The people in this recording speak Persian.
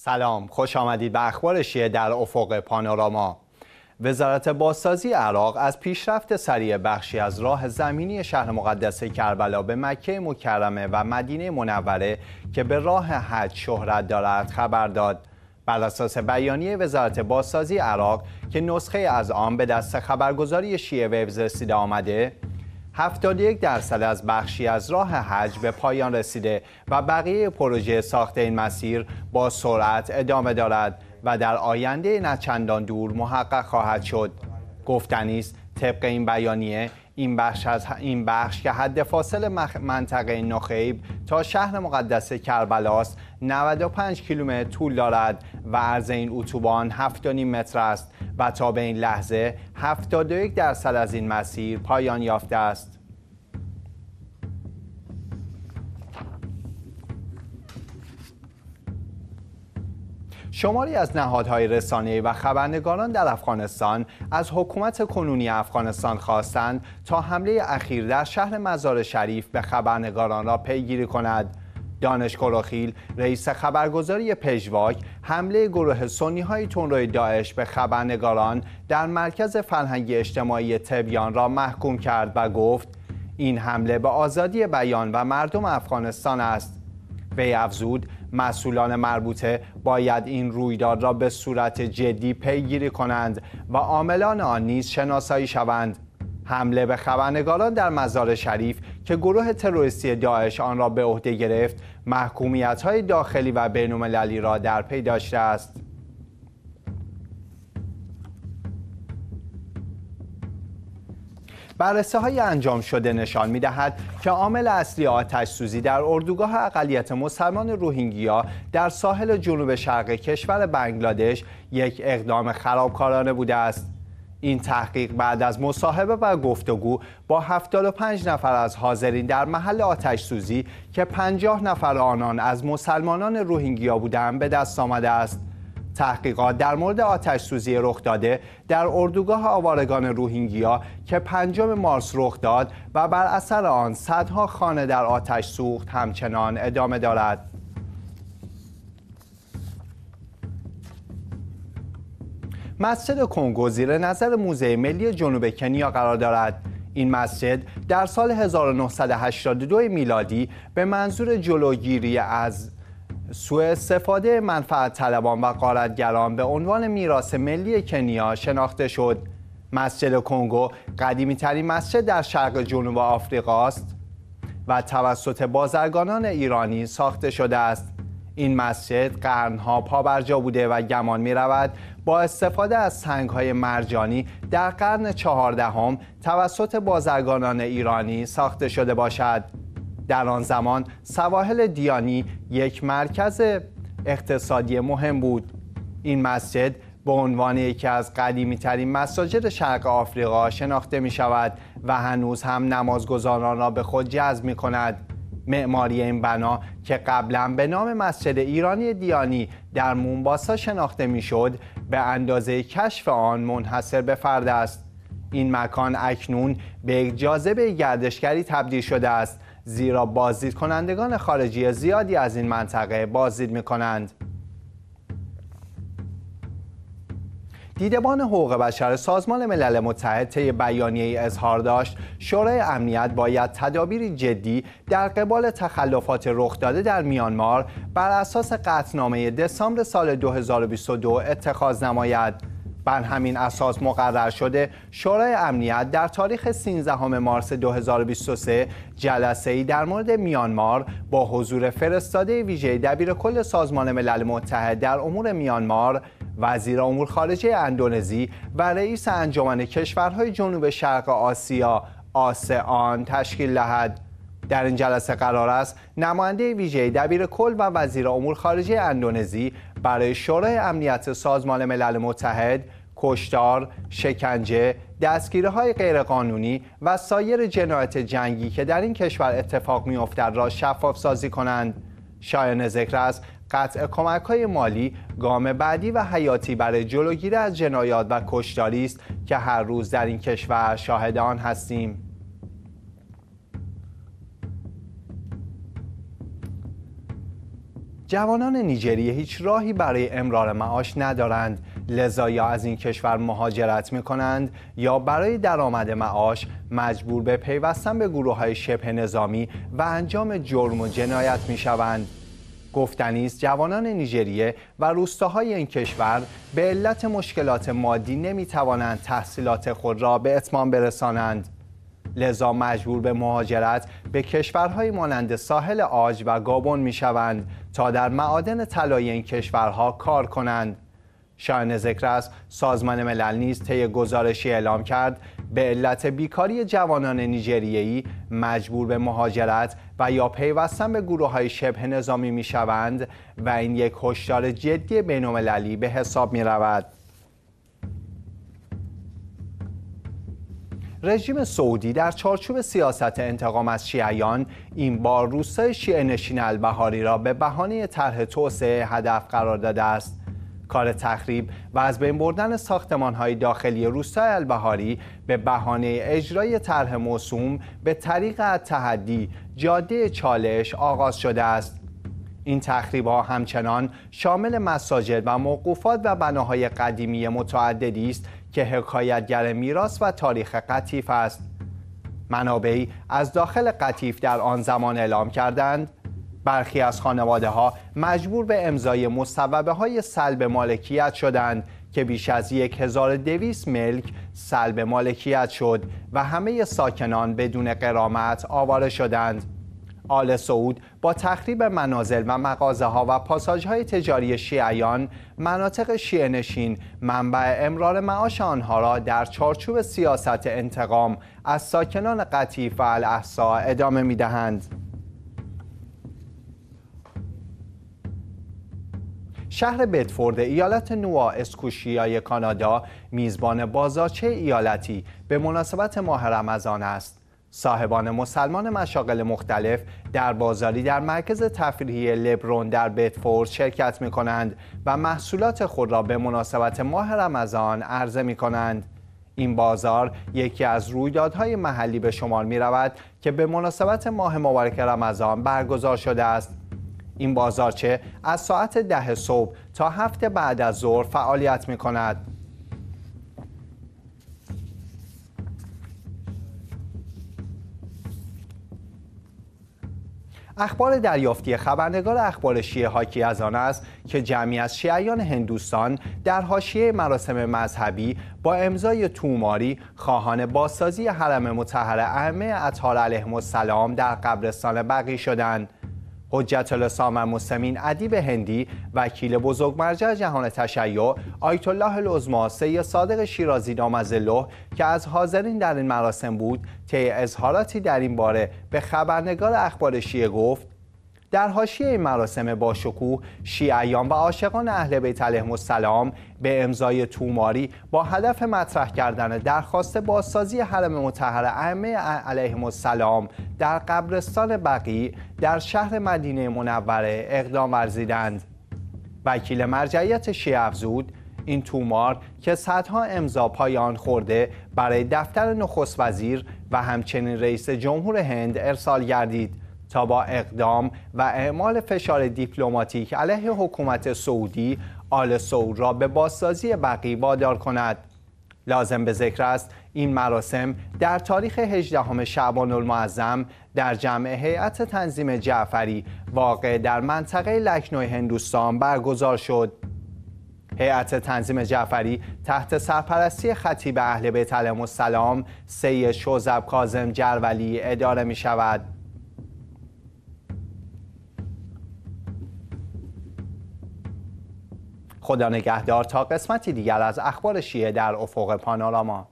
سلام خوش آمدید به اخبار شیعه در افق پانوراما وزارت بازسازی عراق از پیشرفت سریع بخشی از راه زمینی شهر مقدس کربلا به مکه مکرمه و مدینه منوره که به راه حج شهرت دارد خبر داد بر اساس بیانیه وزارت بازسازی عراق که نسخه از آن به دست خبرگزاری شیعه وبز رسیده آمده 71 درصد از بخشی از راه حج به پایان رسیده و بقیه پروژه ساخت این مسیر با سرعت ادامه دارد و در آینده نه چندان دور محقق خواهد شد گفتنی است طبق این بیانیه این بخش, از این بخش که حد فاصل منطقه نخیب تا شهر مقدس است 95 کیلومتر طول دارد و عرض این اتوبان 7.5 متر است و تا به این لحظه 71 درصد از این مسیر پایان یافته است شماری از نهادهای رسانه‌ای و خبرنگاران در افغانستان از حکومت کنونی افغانستان خواستند تا حمله اخیر در شهر مزار شریف به خبرنگاران را پیگیری کند. دانش رئیس خبرگزاری پژواک حمله گروه سنی های داعش به خبرنگاران در مرکز فرهنگی اجتماعی تبیان را محکوم کرد و گفت این حمله به آزادی بیان و مردم افغانستان است وی افزود مسئولان مربوطه باید این رویداد را به صورت جدی پیگیری کنند و عاملان آن نیز شناسایی شوند حمله به خبرنگاران در مزار شریف که گروه تروریستی داعش آن را به عهده گرفت محکومیت های داخلی و بینالمللی را در پی داشته است بررسیهای های انجام شده نشان می که عامل اصلی آتش سوزی در اردوگاه اقلیت مسلمان روهینگیا در ساحل جنوب شرق کشور بنگلادش یک اقدام خرابکارانه بوده است. این تحقیق بعد از مصاحبه و گفتگو با 75 نفر از حاضرین در محل آتش سوزی که 50 نفر آنان از مسلمانان روهینگیا بودند به دست آمده است. تحقیقات در مورد آتش سوزی رخ داده در اردوگاه آوارگان روهینگیا که پنجم مارس رخ داد و بر اثر آن صدها خانه در آتش سوخت همچنان ادامه دارد. مسجد کنگو زیر نظر موزه ملی جنوب کنیا قرار دارد. این مسجد در سال 1982 میلادی به منظور جلوگیری از سوء استفاده منفعت طلبان و قارتگران به عنوان میراث ملی کنیا شناخته شد مسجد کنگو قدیمی ترین مسجد در شرق جنوب آفریقا است و توسط بازرگانان ایرانی ساخته شده است این مسجد قرنها جا بوده و گمان می رود با استفاده از سنگ های مرجانی در قرن چهاردهم توسط بازرگانان ایرانی ساخته شده باشد در آن زمان سواحل دیانی یک مرکز اقتصادی مهم بود این مسجد به عنوان یکی از قدیمی ترین مساجد شرق آفریقا شناخته می شود و هنوز هم نمازگزاران را به خود جذب می کند معماری این بنا که قبلا به نام مسجد ایرانی دیانی در مونباسا شناخته میشد به اندازه کشف آن منحصر به فرد است این مکان اکنون به یک جاذبه گردشگری تبدیل شده است زیرا بازدید کنندگان خارجی زیادی از این منطقه بازدید می کنند. دیدبان حقوق بشر سازمان ملل متحد طی بیانیه اظهار داشت شورای امنیت باید تدابیری جدی در قبال تخلفات رخ داده در میانمار بر اساس قطنامه دسامبر سال 2022 اتخاذ نماید بر همین اساس مقرر شده شورای امنیت در تاریخ 13 مارس 2023 جلسه ای در مورد میانمار با حضور فرستاده ویژه دبیر کل سازمان ملل متحد در امور میانمار وزیر امور خارجه اندونزی و رئیس انجمن کشورهای جنوب شرق آسیا آسیان تشکیل دهد در این جلسه قرار است نماینده ویژه دبیر کل و وزیر امور خارجه اندونزی برای شورای امنیت سازمان ملل متحد کشتار، شکنجه، دستگیره های غیرقانونی و سایر جنایت جنگی که در این کشور اتفاق میافتد را شفاف سازی کنند. شایان ذکر است قطع کمک های مالی گام بعدی و حیاتی برای جلوگیری از جنایات و کشتاری است که هر روز در این کشور شاهد آن هستیم. جوانان نیجریه هیچ راهی برای امرار معاش ندارند لذا یا از این کشور مهاجرت می کنند یا برای درآمد معاش مجبور به پیوستن به گروه های شبه نظامی و انجام جرم و جنایت می شوند. گفتنی است جوانان نیجریه و روستاهای این کشور به علت مشکلات مادی نمی توانند تحصیلات خود را به اتمام برسانند. لذا مجبور به مهاجرت به کشورهای مانند ساحل آج و گابون می شوند تا در معادن طلای این کشورها کار کنند. شأن ذکر است سازمان ملل نیز طی گزارشی اعلام کرد به علت بیکاری جوانان نیجریه‌ای مجبور به مهاجرت و یا پیوستن به گروه های شبه نظامی می شوند و این یک هشدار جدی بینالمللی به حساب می رود. رژیم سعودی در چارچوب سیاست انتقام از شیعیان این بار روستای شیعه نشین البهاری را به بهانه طرح توسعه هدف قرار داده است کار تخریب و از بین بردن های داخلی روستای البهاری به بهانه اجرای طرح موسوم به طریق تحدی جاده چالش آغاز شده است این تخریب ها همچنان شامل مساجد و موقوفات و بناهای قدیمی متعددی است که حکایتگر میراث و تاریخ قطیف است منابعی از داخل قطیف در آن زمان اعلام کردند برخی از خانواده ها مجبور به امضای مصوبه های سلب مالکیت شدند که بیش از 1200 ملک سلب مالکیت شد و همه ساکنان بدون قرامت آواره شدند. آل سعود با تخریب منازل و مغازه ها و پاساج های تجاری شیعیان مناطق شیعه نشین منبع امرار معاش آنها را در چارچوب سیاست انتقام از ساکنان قطیف و الاحسا ادامه می دهند. شهر بدفورد ایالت نوا اسکوشیای کانادا میزبان بازارچه ایالتی به مناسبت ماه رمضان است. صاحبان مسلمان مشاغل مختلف در بازاری در مرکز تفریحی لبرون در بدفورد شرکت می کنند و محصولات خود را به مناسبت ماه رمضان عرضه می کنند. این بازار یکی از رویدادهای محلی به شمار می رود که به مناسبت ماه مبارک رمضان برگزار شده است این بازارچه از ساعت ده صبح تا هفت بعد از ظهر فعالیت می کند. اخبار دریافتی خبرنگار اخبار شیعه حاکی از آن است که جمعی از شیعیان هندوستان در حاشیه مراسم مذهبی با امضای توماری خواهان بازسازی حرم مطهر ائمه اطهار علیهم السلام در قبرستان بقی شدند حجت الاسلام مستمین ادیب هندی وکیل بزرگ مرجع جهان تشیع آیت الله العظما سید صادق شیرازی دامزله که از حاضرین در این مراسم بود طی اظهاراتی در این باره به خبرنگار اخبار شیعه گفت در حاشیه مراسم باشکوه شیعیان و عاشقان اهل بیت علیهم السلام به امضای توماری با هدف مطرح کردن درخواست بازسازی حرم مطهر ائمه علیهم السلام در قبرستان بقی در شهر مدینه منوره اقدام ورزیدند وکیل مرجعیت شیعه افزود این تومار که صدها امضا پایان خورده برای دفتر نخست وزیر و همچنین رئیس جمهور هند ارسال گردید تا با اقدام و اعمال فشار دیپلماتیک علیه حکومت سعودی آل سعود را به بازسازی بقی وادار کند لازم به ذکر است این مراسم در تاریخ 18 شعبان المعظم در جمع هیئت تنظیم جعفری واقع در منطقه لکنوی هندوستان برگزار شد هیئت تنظیم جعفری تحت سرپرستی خطیب اهل بیت علیهم السلام سید شوزب کاظم جرولی اداره می شود خدا نگهدار تا قسمتی دیگر از اخبار شیعه در افق پانوراما